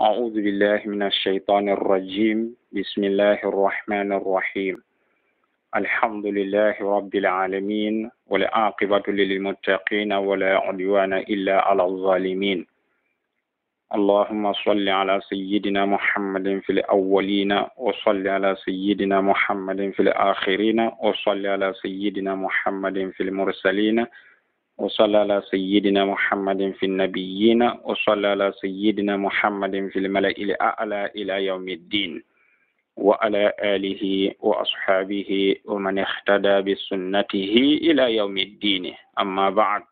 أعوذ بالله من الشيطان الرجيم بسم الله الرحمن الرحيم الحمد لله رب العالمين والعاقبة للمتقين ولا عدوان إلا على الظالمين اللهم صل على سيدنا محمد في الأولين وصل على سيدنا محمد في الآخرين وصل على سيدنا محمد في المرسلين وصلى على سيدنا محمد في النبيين وصلى على سيدنا محمد في الملأ الأعلى إلى يوم الدين وعلى آله وأصحابه ومن اهتدى بسنته إلى يوم الدين أما بعد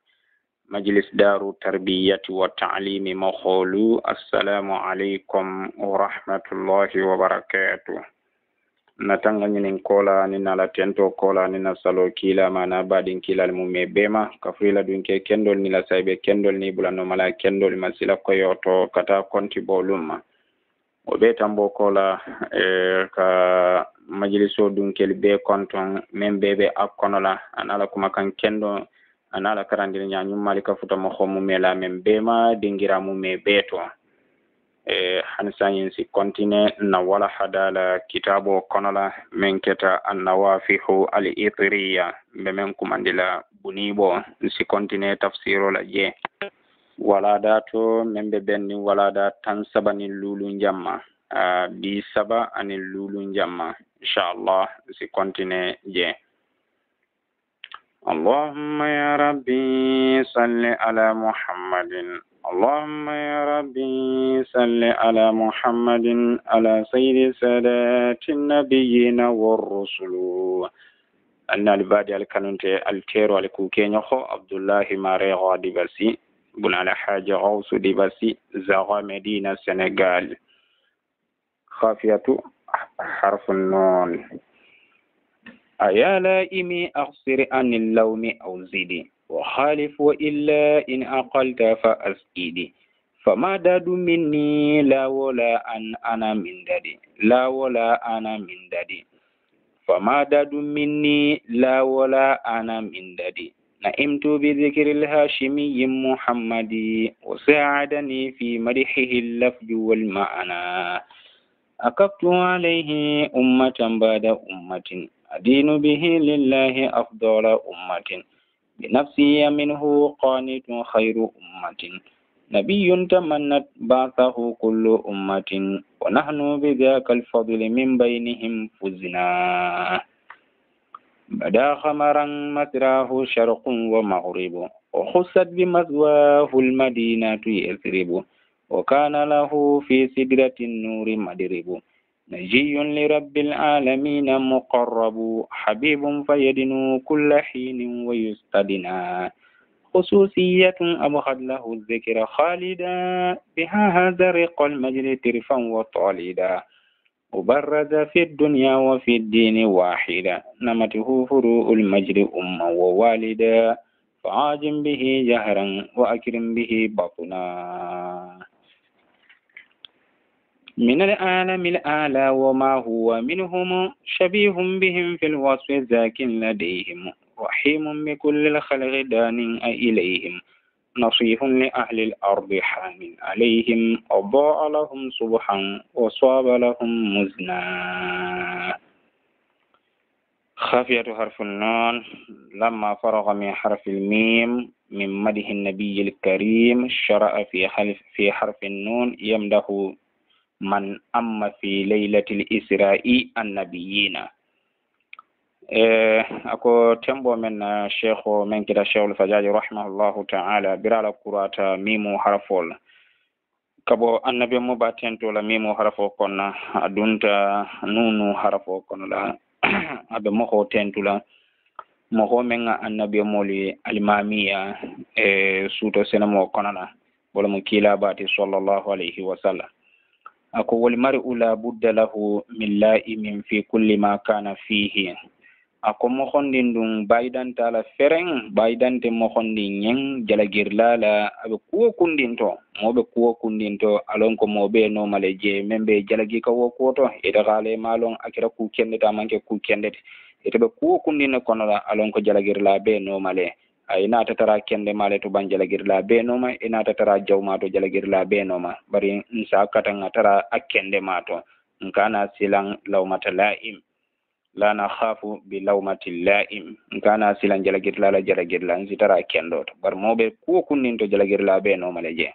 مجلس دار تربية وتعليم مخولو السلام عليكم ورحمة الله وبركاته na tanga kola ni na la tento kola ni na salo kila mana badin kila mu me bema kafrila dun ke kendol ni la kendol ni no mala kendol sila koyoto kata konti bolumma o be tambo kola e, ka majiliso dun be konton men be be akkono la anala kuma kan kendo anala karandiri ñañummali ka futa mo homu mela men bema dingira mu me beto e hani si kontine na wala hadala kitabo konola la min keta annawafihu al itriya mbe men kumandila bunibo si kontine tafsiro la je walada to min be benni walada tan saba ni lulu jamma uh, bi saba ani lulu jamma inshallah si kontine je اللهم يا ربي صل على محمد اللهم يا ربي صل على محمد على سيد سادات النبيين والرسل أن البادي الكنونت التير والكوكين يخو عبد الله ماري ماريغو ديبرسي بن على حاج غوث ديبرسي زاغا مدينة سنغال خافية حرف النون أيا لائمي أغصر عن اللون أو زيدي وخالف وإلا إن أقلت فأسئدي فما داد مني لا ولا أن أنا من دادي لا ولا أنا من دادي فما داد مني لا ولا أنا من دادي نئمت بذكر الهاشمي محمد وساعدني في مدحه اللفظ والمعنى أكفت عليه أمة بعد أمة أدين به لله أفضل أمة bi nafsiya minhu qanitun hayru ummatin nabiyun tamannat basahu kullu ummatin wa nahnu bidhaka alfadli min bainihim fuzna bada khamaran masrahu sharqun wa maghribu wa khussat bimaswahu almadinatu yasribu wa kana lahu fi sidratin nuri madribu نجي لرب العالمين مقرب حبيب فيدنو كل حين ويستدنا خصوصية أبخد له الذكر خالدا بها هذا رق المجد ترفا وطالدا مبرز في الدنيا وفي الدين واحدا نمته فروء المجد أما ووالدا فعاجم به جهرا وأكرم به بطنا من العالم الأعلى وما هو منهم شبيه بهم في الوصف ذاك لديهم رحيم بكل الخلق دان إليهم نصيح لأهل الأرض حام عليهم أضاء لهم صبحا وصاب لهم مزنا خافية حرف النون لما فرغ من حرف الميم من مده النبي الكريم شرع في, في حرف النون يمده man amma fi lailatil isra'i annabiyina e ako tembo men na eh, cheikho men kita cheikhul fajaji rahimahullahu taala birala kurata mimu harafol kabo annabi mo ba tentola mimu harafo konna eh, adunta nunu harafo kono la aɓe moho tentula moho men annabi moli alimamiya e suuto senamo konana la bolo mo kiilabati sallallahu alayhi wa sallam ako walmaru la budda lahu min laimin fi kulli ma kana fihi ako mohondin ɗum bayidante ala feren bayidante mohondin yen jalagirlala aɓe kuwokundinto moɓe kuwokundinto alon ko moɓe nomale je men ɓe jalagika wokuwoto ede haala malon akira ku kendete amanke ku kendete eteɓe kuwokundinde konola alon ko jalagirlaɓe nomale e naata tara kende male to ban jalagirla be noma e naata tara jaw to jalagirla be noma bari insa katan tara a kende ma to nkana silan lawmata la'im la na khafu bi lawmati la'im nkana silan jalagirla la jalagirla nsi tara kendo bar mobe moɓe kuwo to jalagirla be noma leje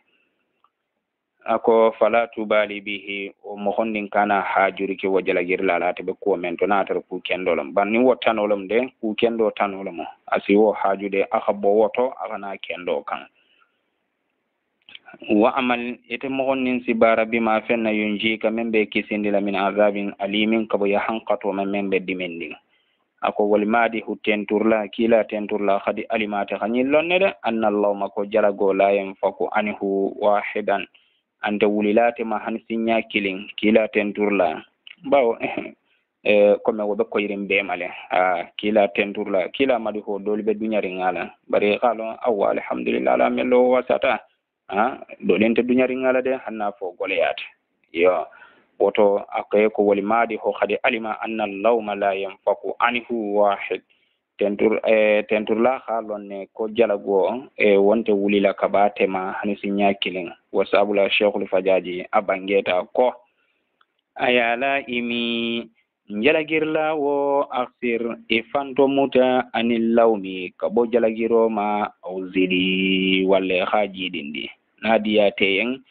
ako fala tubali bihi mo honndin kana haa juriki wo jalagirla alaate ɓe kuwo men to naatar ku kendolom bannin wo tanolom nde ku kendo tanolomo asi wo haajude aka bowo to akana kendo kan wa amal ete mo honnin sibara bima fenna yunjiika min ɓe kisindila min azabin alimin kabo yahanqatoman min ɓe dimindin ako walimaadihu tenturla kiila tenturla hadi alimaate ha ñillon ne de annallahuma ko jalago layen faku anihu wahidan ante wulilatema han sinya kiliŋ kilaten durla bawo eh, wo be koyirin be male a ah, kila tenturla kila madi ho doli be dunyari ngala bari kalo awa alhamdulillah ala melo wasata ha dolen te dunyari ngala de hanna fo goleyat yo woto akay ko woli madi ho khadi alima anna allawma la yanfaku anhu wahid tentur e eh, tenturla haalonne ko jala on e eh, wonte wulila kaba tema hani si ñakkilin wo sabula cheikhul fajaji a bangeta ko a yaala imi wo aksir e fanto muta anil lawmi ka bo jalagiroma aw zidi walla ha jiɗindi na diyateyen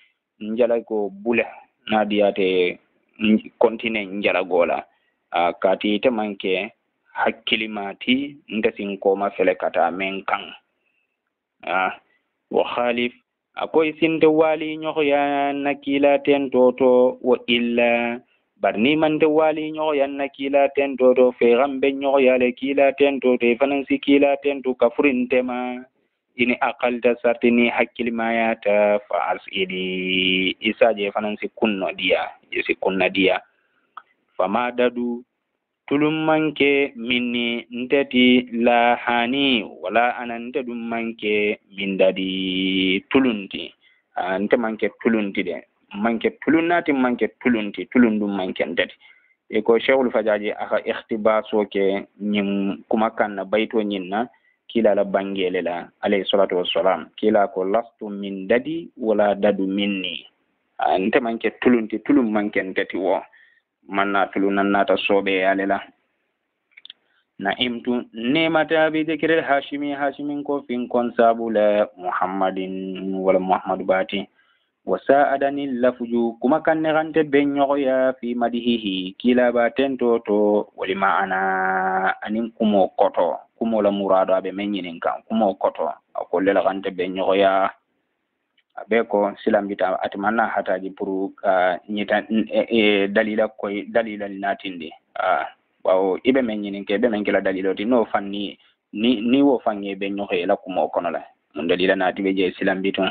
jalago bule na diyate kontine a ah, kati ite manke hakkilimaati ngesinkooma felekata meŋ kaŋ ah, wo khalif a ko i sinte waali ɲoxoya nakiilaten toto wo illa bari ni mante waali ɲoxoya nakiilaten toto feexan be ɲoxoya le kiilaten toto i e fanaŋ si kiilaten tu kafurintema ini akalta sarti ni hakkilimayata fa asidi isa je fanaŋ si kunno diya je si kunna diya fama dadu tulum manke minni ntati lahani wala ana nte ɗum manke min dadi tulunti nte manke tulunti de manke tulun nati manke tulunti tulun ɗum manke ntati e ko cheikhul fajaji aka ihtibaso ke ñin kuma kanna bayto ñin na kila la bangele la alayhi salatu wassalam kila ko lastu min dadi wala dadu minni nte manke tulunti tulum manke ntati wo manna tulu nannata soɓe e alela na'imtu nemata bi dikiril hashimi hashimin ko fin kon sabula muhammadin wala muhammadu bati wa sa'adani lafuju kuma kan nexante be ɲoxoya fi madihihi kilaba tento to walima ana anin kumo koto kumo la muradu a be men ɲinin kan kumo koto a kollelaxante be ɲoxoya a ko silambita atimanna hataji pour ah, e, e, dalila koye dalilal natinde ɓawo ah, iɓe men ñininke ɓe men kila daliloti no fanni ni ni wo fange ɓe ñohoye la kumo kono la mun dalila naati be je silambi ton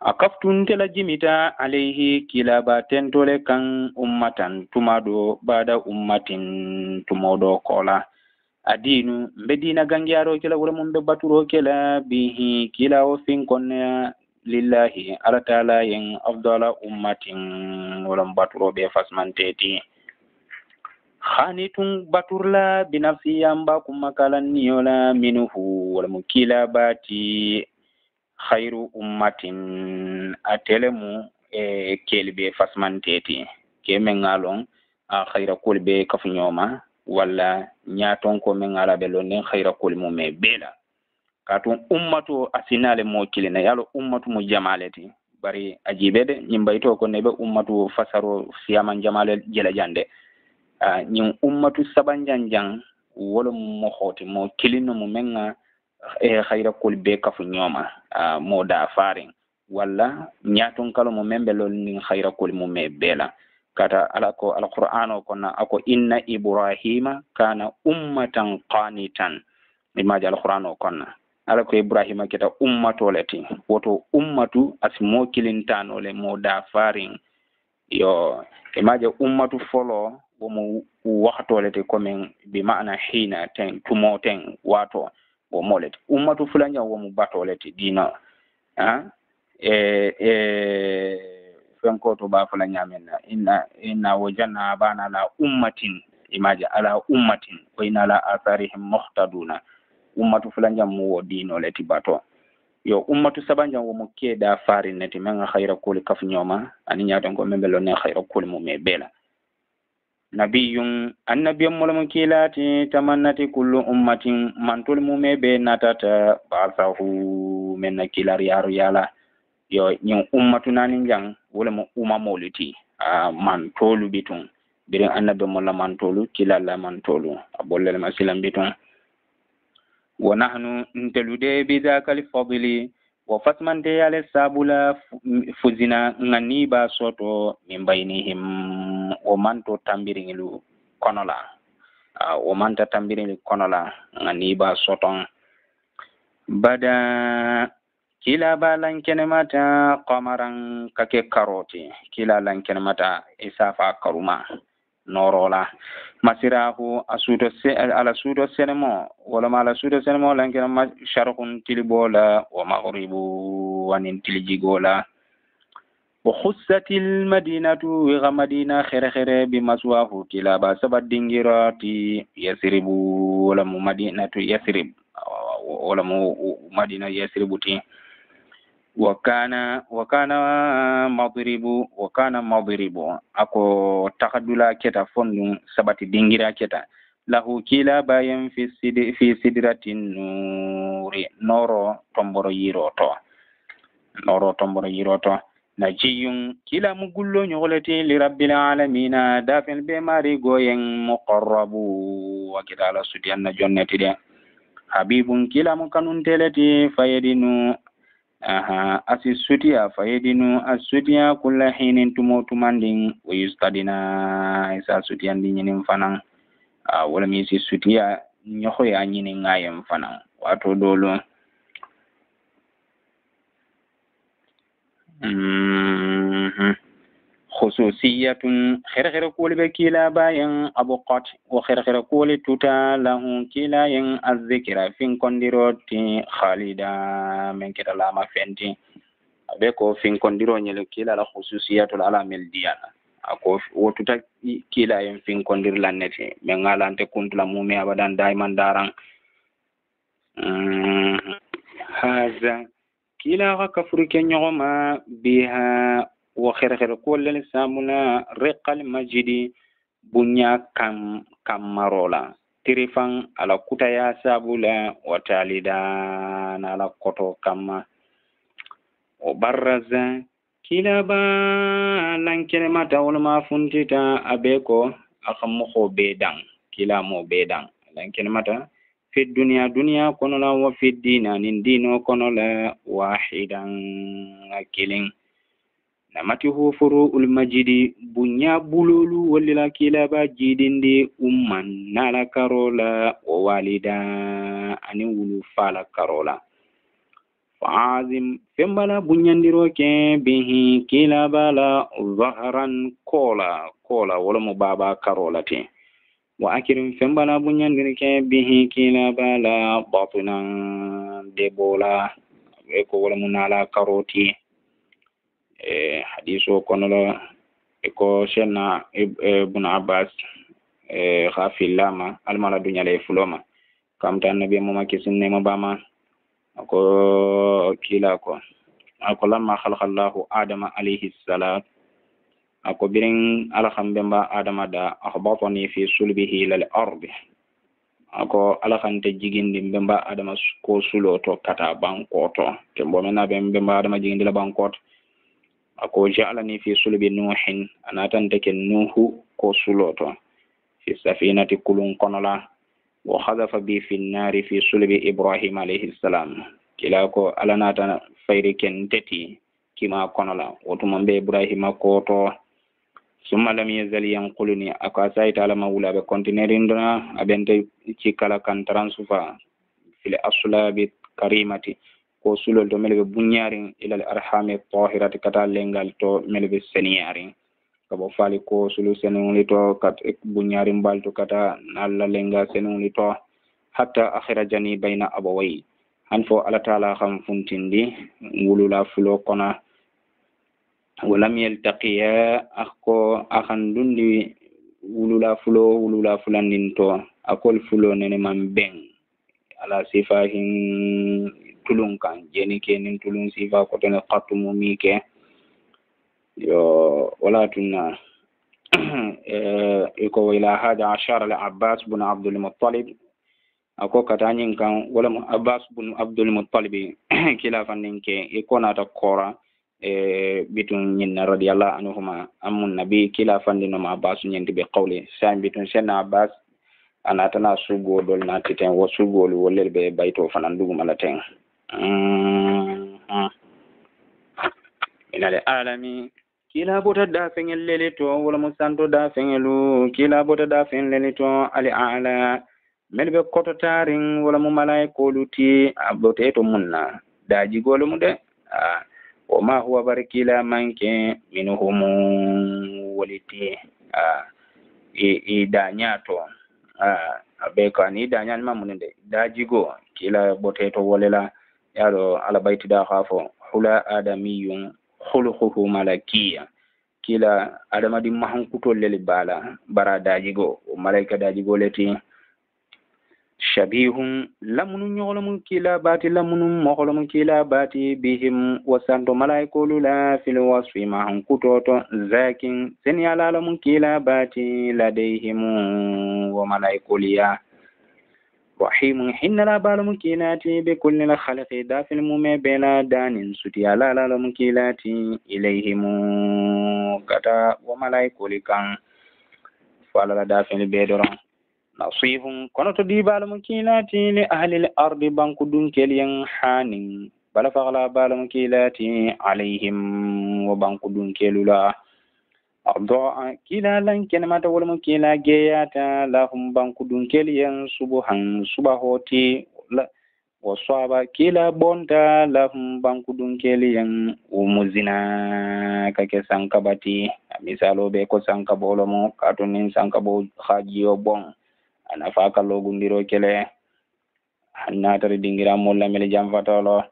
a kaftuntela jimita alayhi kila ba tentole kan ummatan tumado bada baada ummatin tumoɗo kola adinu mbe dina gangiyaro kila wuro mum be baturo kela bihi kila o finkonnoya lillahi ala taala yen afdala ummatin wolon baturoɓe fasmanteti hani tun baturla binafsi yamba kumma kalanniyola minuhu wolamu kila bati hayru ummatin e a telemu e kelibe fasmanteti ke men ŋalon a hayra kolibe kafuñoma walla ñatonko men ala nin lonnen hayra kol mu me bela katum ummato asinale mo kilina yalo ummatu mu jamaleti bari ajibe de ñin bayto ko nebe ummatu fasaro siyaman jamale jela jande ñin ummatu saban jan wolo mo hooti mo kilino mu men ga e hayra kol be kafu ñooma mo da farin walla ñatonkalo mo men ɓe lolnin hayra kol mum e bela kata alako alqur'ano kona ako inna ibrahima kana ummatan qanitan mimaji alqur'an o konna alako ibrahima keta ummatole ti woto ummatu asimo kilintanole mo da farin yo imaje ummatu folo womo waktole ti komin bi ma'ana hina ten tumo ten wato womole molet ummatu fulanya womo batole ti dina ha e, e fenkoto ba fana ñamenna inna inna wajanna abana ala ummatin imaji ala ummatin wa inna ala atharihim muhtaduna ummatu fulanjam mu wo diinole ti bato yo ummatu sabanjam womo keeda farin neti men ga hayra kuoli kafñoma ani ñaton ko men ɓe lonne hayra kuoli mum e beela nabiyum annabiyom molemo tamannati kullu ummatin mantol mum e natata basahu men na kiilar yaaru yaala yo nyin ummatu tunanin jang wala mo umma moliti a man tolu bitun birin annabi mo la man tolu kila la man tolu a ma silam bitun wa nahnu ntelude bi dhakal fadli wa de ale sabula fuzina ngani ba soto min bainihim o manto tambiriŋilu kono la o manta tambiriŋilu kono la ngani ba soton bada kila ba lankenemata kamaran kake karoti kila lankenemata isafa karuma norola masirahu asudo se ala sudo senemo wala mala sudo senemo lankena sharqun tilibola wa maghribu wanin tilijigola wa khussatil madinatu wiga madina khere khere bi maswahu kila ba sabat dingirati yasribu wala mu madinatu yasrib wala mu madina yasributi wakana wakana madribu wakana madribu ako takadula keta fonnu sabati dingira keta lahu kila bayen fi, sidi, fi nuri noro tomboro yiroto noro tomboro yiroto najiyun kila mugullo li rabbil alamina dafil be mari goyen muqarrabu wa kitala sutiyanna jonneti de habibun kila mukanun kanunteleti fayadinu aha asi sutiya fa yedinu sutiya kulla hinin tumo tumandin o yustadina isa sutiyandi ñinin fanan a ah, wala mi si sutiya ñohoya ñinin ŋayen fanan wato dolu mm -hmm khususiyatun kherkhera kuwol be kila bayen abukat wo kherkhera kuwoli tuta lahun kila yen azikira finkondiro ti khalida men kita lama fenti abe ko finkondiro nyele kila la khususiyatul ala mel diyala ako wo tuta kila yen finkondir lannete men ngalante kuntula mume abadan daiman daran haza kila ka kafuru ke nyogoma biha wo xerexere kuwollel samuna rekal majidi bunya kam kammarola tirifan ala kutaya sabula watalidan ala koto kamma o barraza kilaba lankelemata wolma funtita abe ko akamoho be dan kilamo be dan mata fi duniya duniya kono la wa fi dina nin dino kono la wahidan a namati hoforo ulmajidi bunya bulolu wallila kilaba jidindi umman nala karola o walida ani wulu fala karola faazim fembala bunyandiro ke bihi kilaba la zaharan kola kola wolomo baba karola te wa akirim fembala bunyandiri ke bihi kilaba la batinan debola e ko wolomo nala karotie Eh, hadiis o kono lo ko senna ibnu eh, abbas ha eh, fillama almala duñale fuloma kam tan nabi moma kisinnemo bama ako kila ko ako lamma halhallahu adama alayhi salam ako birin alahan bemba adama da ahbatani fi sulbihi lal ardi ako alahante jigindi bemba adama ko suloto kata bankoto ke bomena ɓen bemba adama jigindi la bankoto ako ja'alani fi sulbi nuhin anatante ken nuhu ko suloto fi safinati kulun konola wa hadafa bi fi nnari fi sulbi ibrahim alayhi salam kila ko ala nata fayri ken teti kima konola wotuma be ibrahima koto summa lam yazal yanquluni aka sayta ala mawla be kontinerindona abente ci kala kan transufa fil aslabi karimati ko sulol to mele ɓe buññarin ilal arhami tahirati kata lengal to mele ɓe seniyarin kabo fali ko sulu senuli to kat buññarin mbal to kata nalla lenga senuli to hatta akhirajani bayna abawayi an fo ala taala kham funtindi wulula fulo kona walam yaltaqiya ako akhan dundi wulula fulo wulula fulandin to akol fulo nene man ben ala sifahin tulun kan jeni ke nin tulun sifa kotone kattumu mi ke yo wala tunna iko eh, ila hada ashara la abbas bun abdul muttalib ako kata ñin kan wala abbas bun abdul muttalib kila fannin ke iko nata kora eh, bitun ñinna radiallahu anhuma amun nabi kila fandinoma abbas ñinti be qawli sa bitun senna abbas anatana sugo dol natiten wo sugolu wolel be bayto fanan dugumala teng minale alami kila bota da feŋel lele to wolemo santo da feŋelu kila bota da feŋ lele to ali ala melu be kototariŋ wolemo malaye koolu ti a bote to mun na daajigolemu de wo ma huwa bar kila manke minu homu woli ti i daña to a be kani i dañanima munu de daajigo kila bote to wolela yaaɗo ala ɓaytuɗa ha fo hula adamiyum holukuhu malakiya kila adama ɗi mahankutollel baala bara dajigo o malaika dajigo leti shabihum lamunu ñoolomu kila baati lamunum moholomu kila baati bihim wasanto malaikolu la fil wasfi mahankutoto zakin seniyalalomu kila baati ladayhimu wo malaikolu ya وحيم حين لا بال بالمكيلاتي بكل الخلق ذا في المومي بلا دان ستيا لا لا المكيلاتي إليهم كتا وملايكو لكان فالا لا في البيدران نصيف كنا تدي بالمكيلاتي لأهل الأرض بانك دنكل ينحاني بل فغلا بال بالمكيلاتي عليهم وبانك دنكل لا kenema ta لن kila geyata كلا جياتا لهم بانك دون subuhan subahoti wa swaba kila bonta lahum bankudun keliyan umuzina kake sankabati misalo be ko sankabolo mo katunin sankabo hajiyo bon anafa kalogundiro kele hannatari dingira molla mele jamfatolo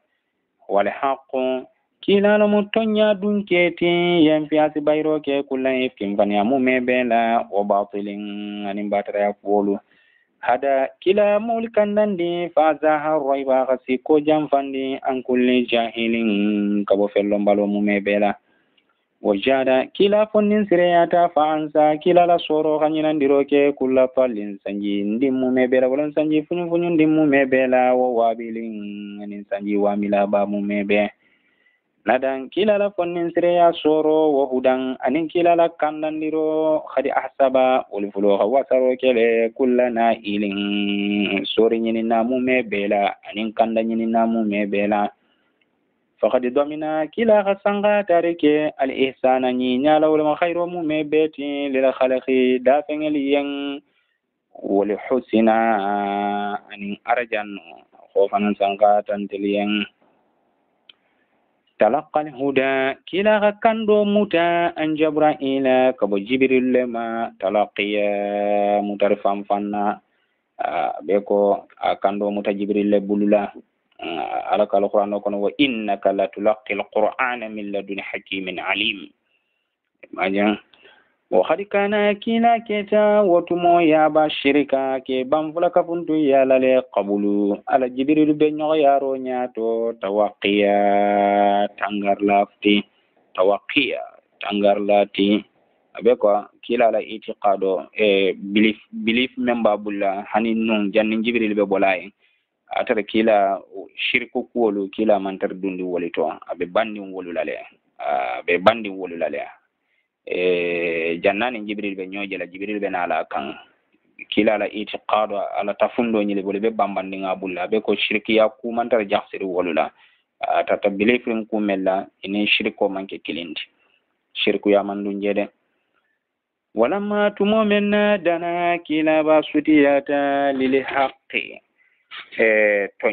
wal haqqun kiilalo muttonya dunketi yempi bayro ke kullan ifkin fani amume bela o batilin anin batara kuolu hada kila mulkan dandi fa zahar raiba khasi ko jamfandi an kulli jahilin kabo fello mbalo mume bela wajada kila fonnin sireyata fa ansa kila la soro kanyinandiro ke kulla pallin sanji ndimmume bela wolon sanji fuñu fuñu mu bela wo wabilin anin sanji wamila ba mu be nadan kilala fonninsireya soro wo hudan anin kilala kandandiro hadi ahsaba wol fuloha wasaro kele na ilin sori ñininamu me bela anin kanda ñininamu me bela fakadi domina kila ka sanga tare al ihsana ñi ñala wolema hayro mu me beti lila halaki dafeŋel yen woli husina anin arajan hofanan sanga tantel تلقى الهدى كلا غكان متى أن جبرائيل كبو جبريل لما تلقيا مترفا فانا بيكو كان دو متى جبريل لبولولا على كالو قرآن وكنا وإنك لتلقي القرآن من لدن حكيم عليم ما جان kana wakadikana keta wotumo yaba shirika ke banfula kafuntu yalale kabulu ala jibirilu be ɲɔgɔyaro ɲato tawakiya tangarlati tawakiya tangarlati abe ko kuwa kila la itikado eh, belief, belief men b'a bulla hani nun janni jibirilu be bola atar kila shirku kuwolu kila mantara dundi wolito abe be bandin wolu lale a be bandin wolu lale e jannani jibril ɓe ñoojela jibril ɓe naala kan kilala itiqado ala tafundoñile bole ɓe bambandinga bulla be ko shirkiya kumantara jahsiri wolula ah, tata bilifirin kumella ini shirko manke kilindi shirku yamandu jeede walamma tumo men nadana kilaba sutiyata lili haqqi e eh, to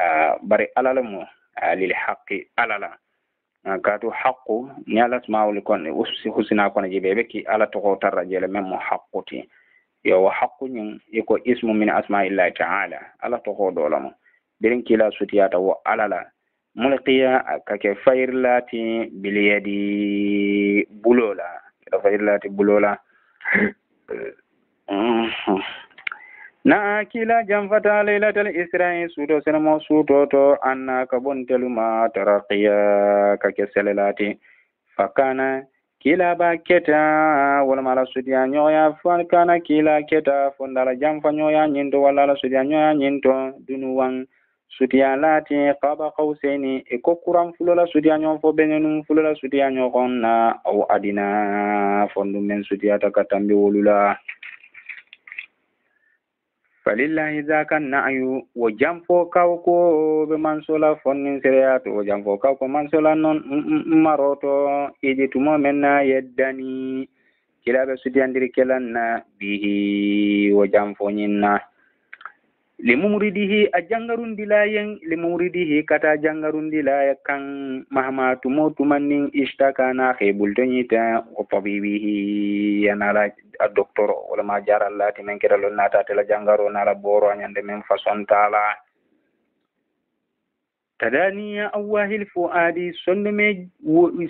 ah, bari ah, alala mo lili haqqi alala kaatu ah, haqqu ni ala sumawuli kon husina kono jibe ɓe ki ala togo tarra jele men mo haqquti yo wa haqqu ñin iko ismu min asmaillahi taala ala togo dolamo birin kila sutiyata wo ala la mulqiya ka ke fayirlati biliyadi bulola keta fayirlati bulola mm-hmm naakila janfata laylatal isra'i suto senemo sutoto anna ka bonteluma taraqiya selelati fakana kila ba keta walama ala sudiya ɲɔgɔnya fakana kila keta fondala janfa ɲɔgɔnya ɲinto walla ala sudiya ɲɔgɔnya ɲinto dunuwan sudiya lati kaba kauseni e ko kuran fulola sudiya ɲɔgɔn fo beŋenum fulola sudiya ɲɔgɔn na aw adina fondum men sudiyata ka falillahi zaka na'yu wo janfo kaw ko ɓe mansola fonnin sereyato wo janfo kaw ko mansola noon maroto iji tumo men na yeddani kilaɓe sudiyandiri kelan na bihi wo janfo ñinna limumridihi a jangarundilayen limumridihi kata jangarundilaya kan mahama tumo tumannin istaka na hebultoñita o tabibihi yanala a doctor walama jarallati men kiralol natatela jangaro nala boro añande men façon tala tadaniya awahil fo aadi sondeme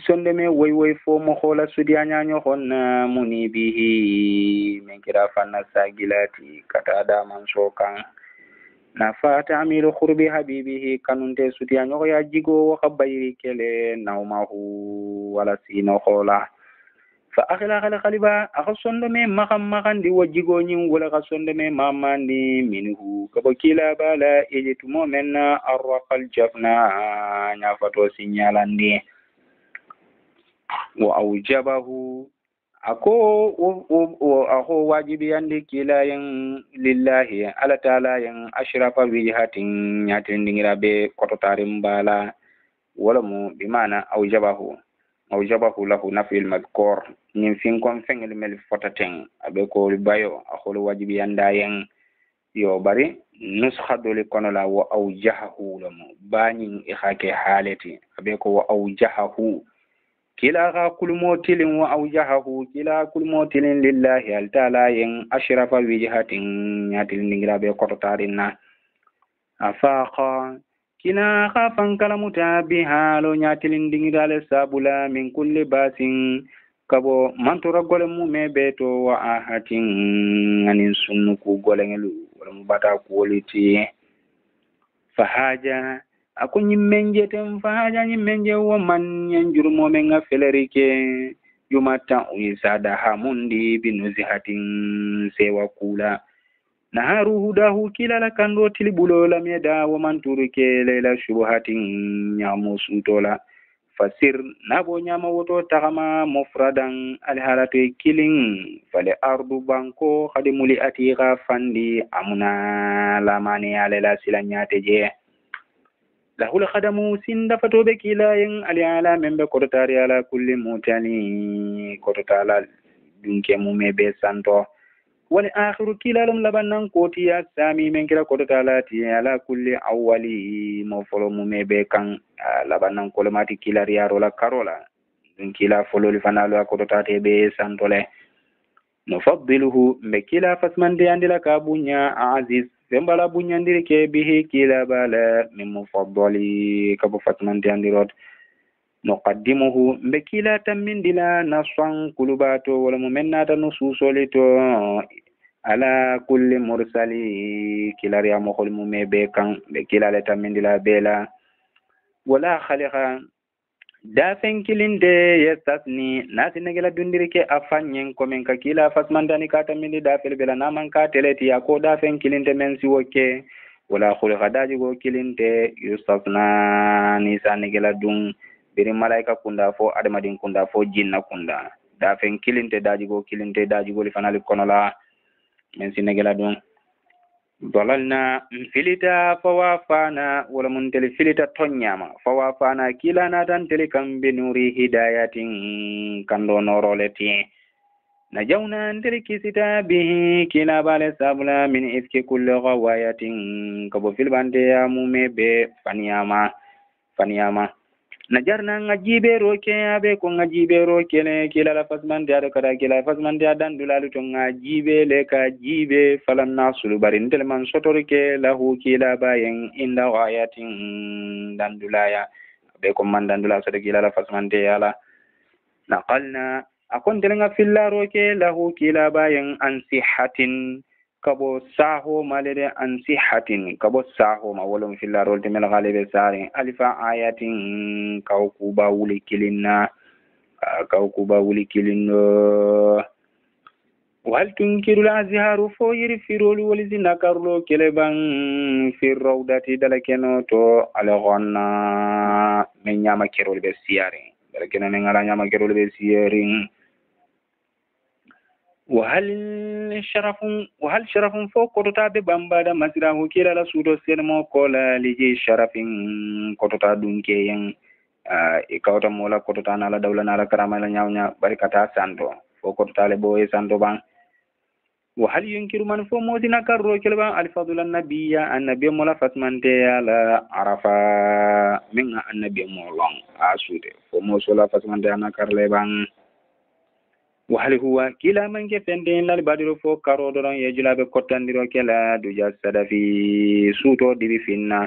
sondeme woywoy fo mohola sudiyañañohon na munibihi men kira fanna sagilati kata daman so kan nafata amiru khurbi habibihi kanunte sutiya ɲogo ya jigo waxa bayiri kele naumahu wala sino khola fa axilaxale xaliba axa sondome maxan maxandi wo jigoñin wala xa me mamandi minhu kabo bala ili tumo na arraqal jafna ñafato sinyalandi wa aujabahu ako ako um, um, wajibi yandi kila yin lillahi ala taala yin ashrafa wijihatin nyatin dingira be koto tarin bala wala mu bi mana aw jabahu aw jabahu lahu nafil madkor nin fin kon fengel mel fotaten abe ko bayo ako wajibi yanda yin yo bari nusha doli kono la wa aw jahahu lamu banyin ihake haleti abe ko wa aw jahahu kila ka kulmo tilin wa aujahahu kila kulmo tilin lillahi altala yin ashrafa wijhatin yatil ningira be koto tarinna afaqa kina ka fankala mutabiha lo yatil ningira le sabula min kulli basin kabo mantura gole mu me beto wa ahatin anin sunnu ku gole ngelu wala mu bata ku woliti fahaja ako ñimmenje ten faaja ñimmenje wo mannen jurumomen a felerike yumatta wisada hamundi binusihatin sewa kula naharu hudahu kilala kandu o tili ɓulolameda wo manturike layla subhatin ñamo sutola fasir nabo ñama woto tagama mofradan alhalato e kilin fale ardu banko hade muli atiga fandi amuna lamane alayla silan ñateje له الخدم سند فتوب كلاين على من kulli mutani كل موتاني dunke دنك مومي santo wani akhiru kilalum laban nan koti ya sami men kira koto ti ala kulli awwali mo folo mu be kan laban nan kolomati kilar la karola dun kila folo li fanalo la koto tate be santole nufaddiluhu mbe kila fasman de andila kabunya aziz sembala ke bihi kila bala min mufaddali kabo fatimantiyandirot nuqaddimuhu mbe kila tammindila naswan kulubato walamu men nata no suusoli to ala kulli mursali kilariyamohol mume be kan ɓe kilale tammindila be la wala haliha dafen kilinde yestasni nati negela dundirike a fanyen komen ka kila fasmandani ka tammindi dafel bela naman ka teleti a ko dafen kilinde men siwo ke wala hulhadaji go kilinte yustasna nisa negela dun biri malaika kunda fo adamadin kunda fo jinna kunda dafen kilinte dajigo kilinte dajigoli fanali konola men si negela dun dalalna filita fawafana fana wala mun tele filita tonyama fawafana fana kila na tele kam be nuri hidayatin kando norole tiye na jauna tele kisita bihi kila bale sabla min iski kulli gawayatin kabo filbante ya mume be faniyama faniyama najarna nga jiɓe roke aɓe ko nga jiɓe rokene kilala fasmante aɗo kada kilala fasmante a dandulalu to nga jiɓe le ka jiɓe falannasulu bari ntelman sotorke lahu kila bayen inda ayatin dandulaya ɓe komman dandula soɗo kilala fasmante ala naqalna akontelenga fillaroke lahu kila bayen an sihatin kabo saho malere an sihatin kabo saho ma wolon fillarol te mel sare alifa ayatin kaw kuba wuli kilinna kaw kuba wuli kilinno wal tunkirul azharu fo yiri firolu woli sina karlo keleban fir rawdati dala keno to ala gonna men nyama kerol be siyare dala ne ngala nyama kerol be siyare وهل شرف وهل شرف فوق كتوتا ببامبادا مسيرا هوكيرا لا سودو سيرمو كولا لجي شرف كتوتا دونكيين e kawta mola kotota nala dawla nala karama la nyawnya barikata santo fo kotota le boye santo ban wa hal yunkiru man fo modina karro kelban al fadl an nabiyya an nabiy mola fatmante ala arafa min an nabiy molon asude fo mo sola fatmante ana wali huwa kila man ke fende lal badiro fo karo do ye ya jula be kotandiro kela du ja sadafi suto dibi finna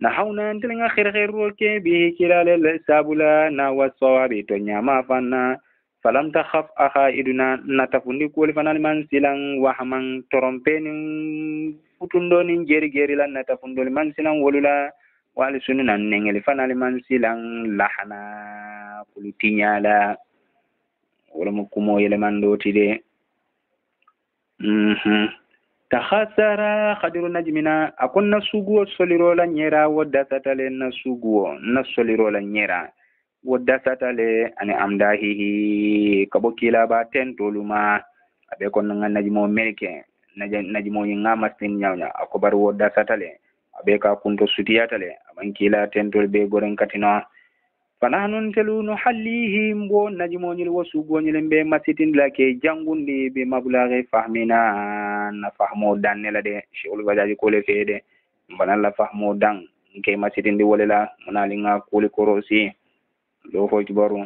na hauna ndil nga khir khir ro ke bi kila le sabula na wa sawabi to nyama fanna falam ta khaf akha iduna na tafundi ko le fanan man silang wa haman torompe ni futundo ni geri geri lan na tafundo man silang wolula wa al sunna ne ngel fanan man silang lahana kulitinya la wala kumoyele man lotide mhm. tahasara hadiru najmina a ko na suguwo solirola ɲera wo dasatale na suguwo na solirola ɲera wo ani amdahihi ka bo kilaba ten abe ma nga be ko naga najimo meri masin ɲawɲa a ko bari abe ka kunto sutiyatale aman kila ten be goren katino telu no hallihim bo najimoñil wo sugoñilen ɓe massitindila ke jangundi be mabulare fahmina na fahmo dannela de cheikhul badiaji kole fee de mbanalla fahmo dan nke massitindi wolela munalinga kuli korosi ɗo fo kibaru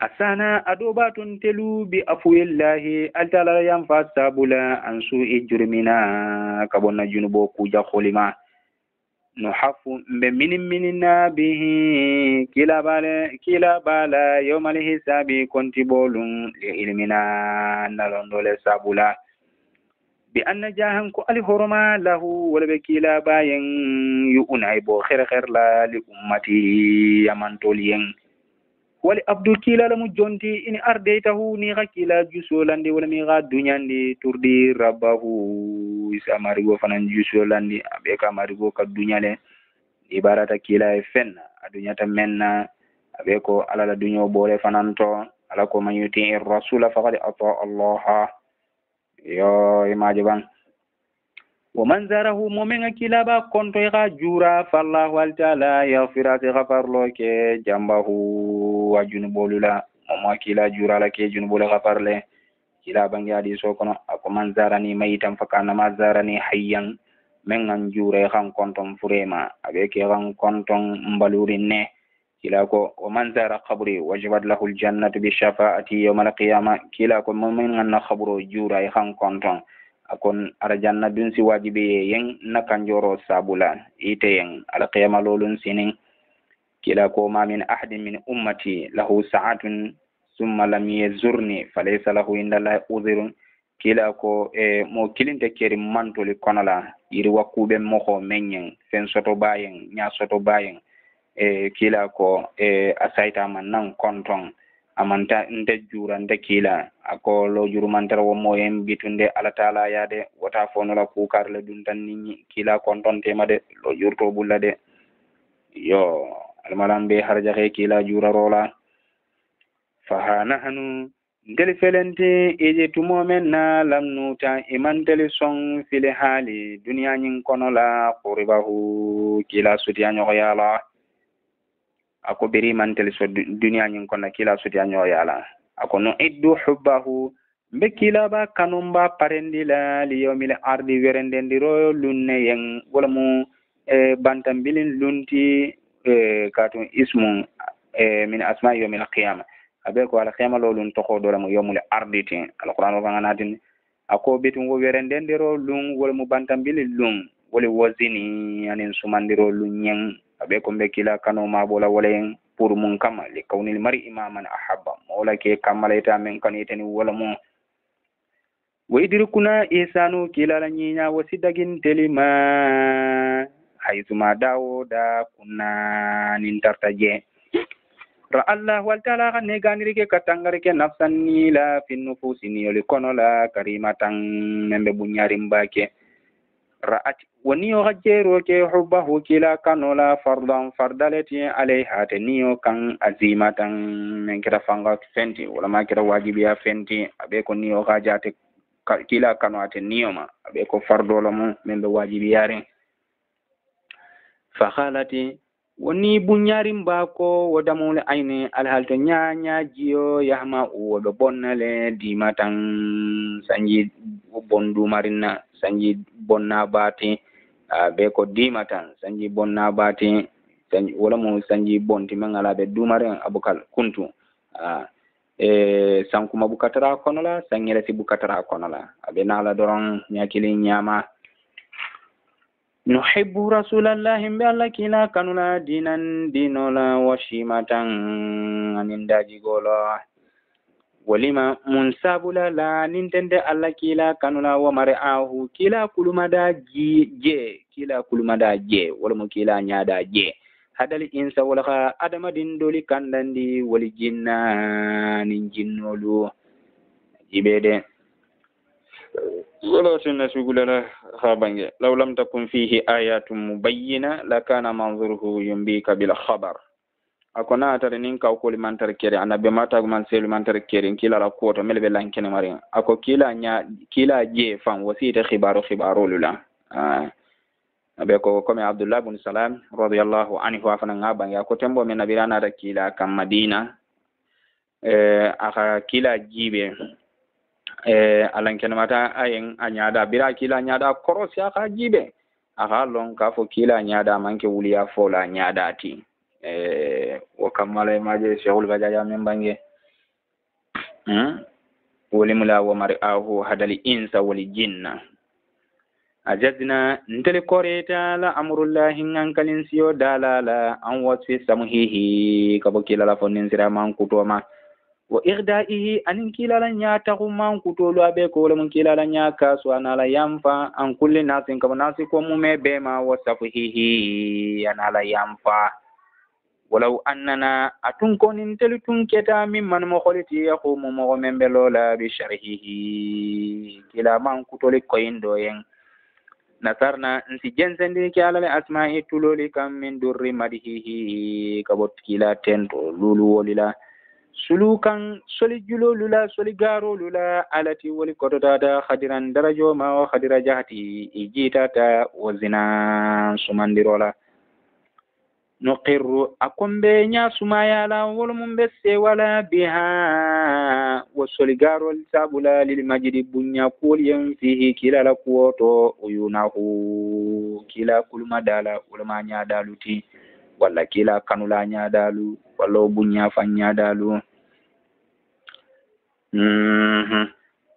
asana aɗo batun telu bi afuyillahi altalara yanfa sabula ansu su'i jurmina kabonna junubo kuja holima nuhafu mbe minin minina bihi kila bala kila bala yawmal hisabi konti bolum li ilmina nalondole sabula bi anna jahan ko ali horoma lahu wala ɓe kila bayen yu'unay bo her her la li ummati yamantol yen wali abdu kiilalamu jonti ini ardeytahu niixa kiila jusolandi wala miixa duñandi turdi rabbahu isa fanan jusolandi a ɓe ka marigo ka duñale i barata kiila ye fenna a duñata menna a ko ala la duño ɓoole fanan to ala ko man yutii e rasula fakad ata allaha yo imajo ban ومن زاره مؤمن كلابا كنت يغا جورا فالله والتعالى يغفر تغفر لك jambahu wa junuboolu la momo a jura la ke junubole hafarle bangi adi so kono ako man zarani mayitan fa kannama zarani hayyan men an jure han kontong furema abe ke han kontong mbaluri ne kila ko wa man zara qabri wajibat lahu bi bishafa'ati yawm alqiyama kila ko men anna na khabro jura e han kontong akon janna dun si wajibe yen na kanjoro sabula ite yen alqiyama lolun sining kila ko ma min ahadin min ummati lahu sa'atun summa lam yezurni falaysa lahu indallahi udirun kila ko e eh, mo kilinte keri mantoli konola yiri wakkuɓe moho menñen sen soto bayen ña soto bayen e eh, kila ko e eh, a saytama nan konton amanta nte juura nte kiila ako lo jurumantere wo moyen bitunde alatala yaade wota fonola kukarle ɗum tan niñi kiila kontontema de lo jurto ɓulla de yo almalan be harjahe kila jurarola faha nahanu nteli felente eje tumo men na lamnuta imanteli soŋ fili haali duniyañiŋ kono la kuribahu kila sutiya ñogoya la a ko biri imanteli so duniyañiŋ kono kila sutiya ñogoya la a no iddu hubbahu mbe kilaba kanumba parendi la liyomil ardi werendendiro lunne yeŋ wolamu e eh, bantambilin lunti e eh, katum ismum e eh, min asma'i yawmil qiyama abe ko ala qiyama lolun toko do lamu yawmul ardi tin alquran ko nganatin ako betin wo werenden dero lun wol mu bantambili lun wole wazini anin sumandiro lun nyen abe ko be kila kano ma bola wole pour mun kama li kawnil mari imaman ahabba mola ke kamaleta men kanitani wala mu isanu kilala nyinya wasidagin telima dawo da kunna nin tartaje ra allah waltala xa ne ke nafsan ni la nufusi ni yoli kono la karimatan men be buñarin bake ra'at woniyo xa jeeroke hubbahu kila kano la fardan fardaleti alayha te niyo kan azimatan men kira fanga fenti ma kira ya fenti abe ko niyo xa kila kano ate niyo ma abe ko fardolo mu men wajibi wajibiyarin fa halati woni bunñarin baako wo damole ayne alhal to ñañajiyo yahma wo ɓe bonnale dima tan sañji bonndumarinna sañji bonna baati ɓe ko dima tan sañji bonna baati wala mo sañji bonti men ala ɓe dumarin abukal kuntu e sankuma bukatara konola sañirasi bukatara konola aɓe nala doron ñakili ñama nuhibbu rasulallahi mbe allah kina kanula dinan dinola wasimatan anindajigolo walima mun sabula la nintende allah kila kanula womare ahu kila kulumada je kila kulumada je walamo kila ñaada je hadali insa wala ha adamadin doli kandandi wali jinna nin jinnolu jibe de ولو تنسوق لنا خابنج lau لم تكن فيه آيات مبينة لكان منظره ينبيك بلا خبر akona atare nin kaw koli man tar kere anabe mata man selu man tar kere kila la kuoto mele be lan mari ako kila nya je fan wasi te khibaro khibaro lula ah. abe ko comme abdullah ibn salam radiyallahu anhu afana ngaba ya ko tembo men nabirana kila kam madina eh, aka kila jibe Eh, alankenemata ayen ah, a ñaada bira kila ñaada korosi a ka jibe a ka lon k'a fo kila ñaada manke wuliya fola ñaada ti eh, wo kammala maje cheikhul bajaja min bange hmm? wolimula wo mari ahu hadali insa woli jinna ajadna ntele koreta la amurullahi ngankalin siyo dalala an wasfi samhihi kabo kila la fonnin sira man kutoma wa irdaihi anin kilalanya taxuman kutolu a be kowolemu ya kasu anala yamfa an kulli nasin kama nasi ko komume bema wa safuhihi anala yamfa walau annana atun konin telu tun keta min man moxoli ti yaxumu moxo men be lola bi sharhihi kilaman kutoli koyin do yen nasarna nsi jensendini ke ala asma'i e tuloli kam min durri madihihi kabot kila tento lulu wolila sulukan soli julolu la soli gaarolu la alati woli kototata hadiran darajo ma o hadira jahati i jiitata wo zina sumandiro la nukiru a kombe ña sumaya la wolu mum be sewala biha wo soli gaarol sabula lilmajidi bunya kuwol yen fihi kila la kuwo to uyunahu kila kuluma dala wolema ñadaluti walla kila nyadalu wala walla o bunyaafan nyaadaalu mm-hmm.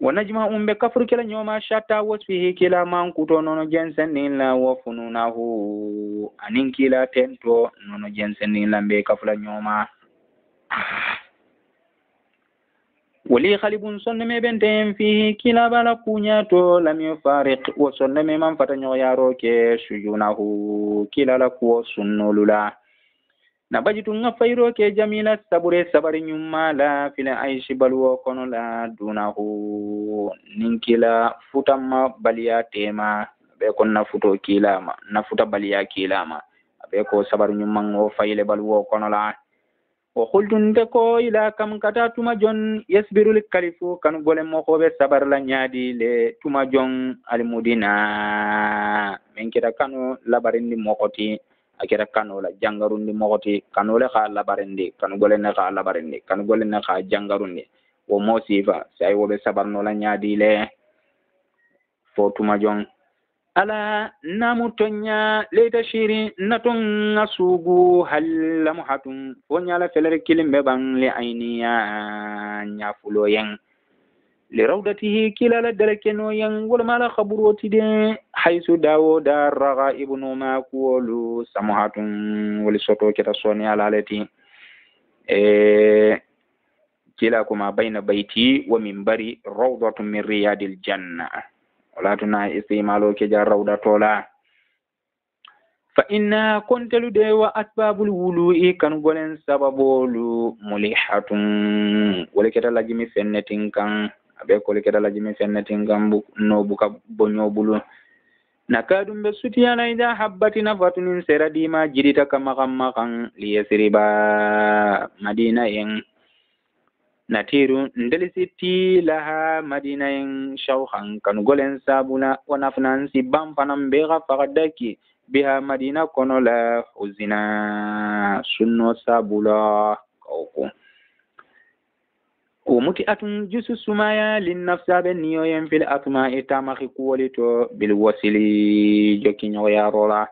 wana jima umbe kafuru kila nyoma shatta wasfihi kila man kuto nono jensenninla wo fununahu anin kila tento nono nila mbe kafula nyoma ah. ولي خالب سنمي بنتين فيه كلا بلا كونياتو لم يفارق وسنمي من فتنيو ياروك سجونه كلا لكو سنولولا نبجت نفيروك جميل السبر سبر نمالا في العيش بلو كنولا دونه ننكلا فتما بليا تيما بيكون نفوتو كيلاما نفوتا بليا كيلاما بيكو سبر نمان وفايل بلو كنولا وخلدن تكو إلى كم كتا تما جون يسبرو للكاليفو كان بولي مخوب سبر لنيادي لتما جون المدينة من كده كانوا لبرين دي مخوتي akira kanu la jangarun di mokoti kanu le kha labarin di kano gole ne kha labarin di kano gole ne kha jangarun di wo mo sai wo be sabar no la nyaadi le fo jong ala namu tonya leta shiri tun nga sugu halla muhatun fonya la fere kilim be bang le aini ya nya fulo yang le rawdatihi kila la dalake no yang wala mala khabur wati de haisu dawo da raga ibnu ma samuhatun wali soto kita soni ala leti e, kila kuma baina baiti wa mimbari tun min riyadil janna o laatuna istimaloke jan rawda toola fa inna kontelude wa asbabul wulu'i kanugolen sababolu mulihatum wolketalajimi fennetin kan aɓe kolketalajimi fennetin kan no buka boñobulu nakadum be sutiyana ida habbati nafatunin sera dima jiɗita ka makan makan liyasiriba madina en natiru ndelisi ti laha madinayin shawhan golen sabuna wanafunansi ban fanan be ka biha madina kono la huzina sunno sabula kauku o muti atun jusu sumaya linnafsi abe niyoyen fil atma itamaki kuwoli to bilwasili jokiɲɔgɔnyarɔ la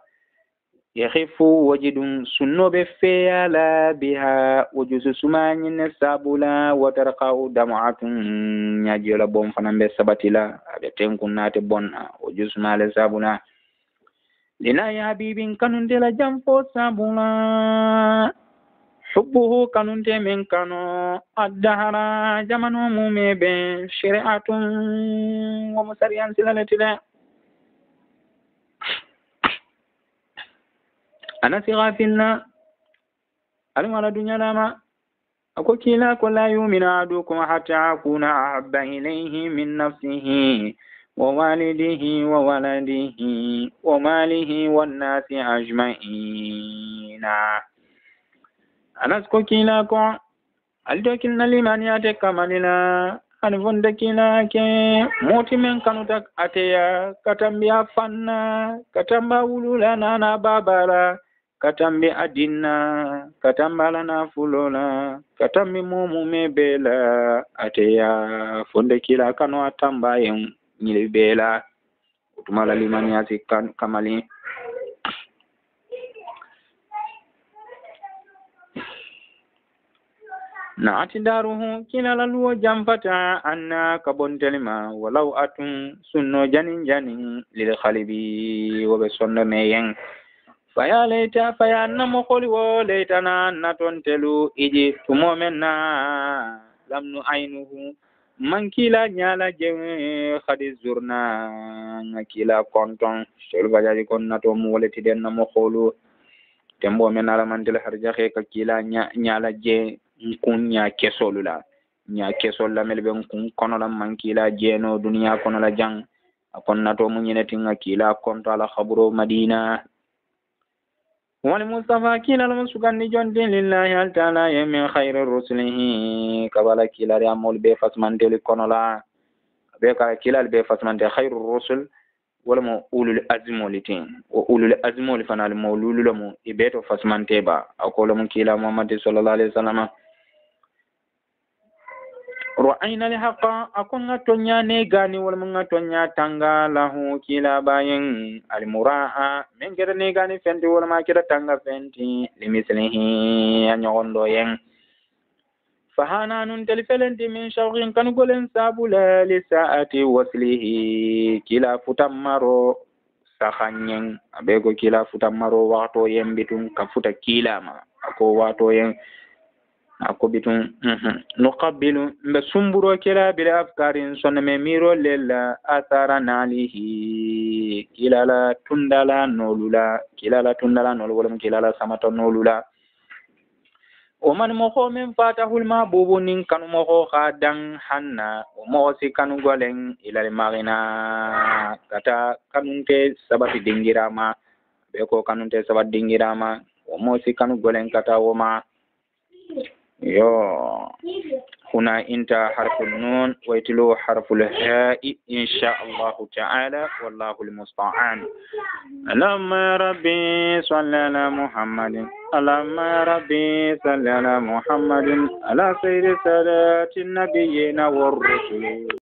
yahifu wajidum sunnoɓe feyala biha wajusu sumañine sabula watarkau damaatum ñajiyola bon fana ɓe sabatila aɓe tenkun naate bonna wajusumale sabula linaya habibin kanuntela janfo sabula hubbuhu kanunte min kano addahara jamanu mume ɓe shiri'atum womusariyansilaletile anasi gafin na almara dunya dama akwai kila ko la yumina ado kuma hata kuna abba ilaihi min nafsihi wa walidihi wa waladihi wa malihi wa nasi ajma'ina anas ko kila ko aljokin na limani ya teka manila anifon da kila ke moti men kanu ta ateya katambiya fanna katamba wulula na na babara katambe adinna katambalana fulola katambi mumume bela ateya fonde kila kano atamba yen nyili bela utumala limani asi kamali na ati daruhu kinala luwo jamfata anna kabontelima walau atun sunno janin janin lil khalibi wobe sonno meyen faya leyta faya annamo holwo leytana anna ton telu iƴi tumomen na lamnu aynuhu mankila ñala jew hadi journa ngakila konton cheru gajaji kon nato mu woletiden namo holu tembo men alamantel har jahe ka kila ñala je kun ña kesolu la ña kesol la mel ɓen kun konola mankila jeno duniya konola jang akon nato mu ñinetin ngakila konto ala haburo madina والمصطفى كلا المسكن جند لله هل تعالى من خير رسله كبل كلا يعمل بفاسمان تلكون لا بك كلا بفاسمان خير الرسل walamo ulul azmoli ten o ulul azmoli fana almo lululamo e ɓeeto fasmanteba a kolamo kiila muhammadi sallallah alih w sallama ra'ayna al-haqa akunga tonya ne gani wal munga tonya tanga lahu kila bayin al-muraa men gere ne gani fenti wal ma kira tanga fenti limislihi anyondo yen fahana nun telfelen di min shawqin kan golen sabula li sa'ati waslihi kila futamaro sahanyen abego kila futamaro wato yen bitun ka futa kila ma ako wato yen ako bitun nuqabbilu mbe sumburo kela bil afkarin me miro lella athara nalihi kilala tundala nolula kilala tundala nolula wolem kilala samata nolula o man mogo min fatahul bubu nin kanu moxo ga dan hanna o mogo si kanu gwalen ilal marina kata kanunte sabati dingirama be ko kanunte sabati dingirama o mogo si kanu golen kata woma yo huna inta harful nun waytilo harful ha'i insha allah ta'ala wallahu almusta'an allahumma ya rabbi salli ala muhammadin allahumma ya rabbi salli muhammadin ala sayyidi salati nabiyyina wa rusulina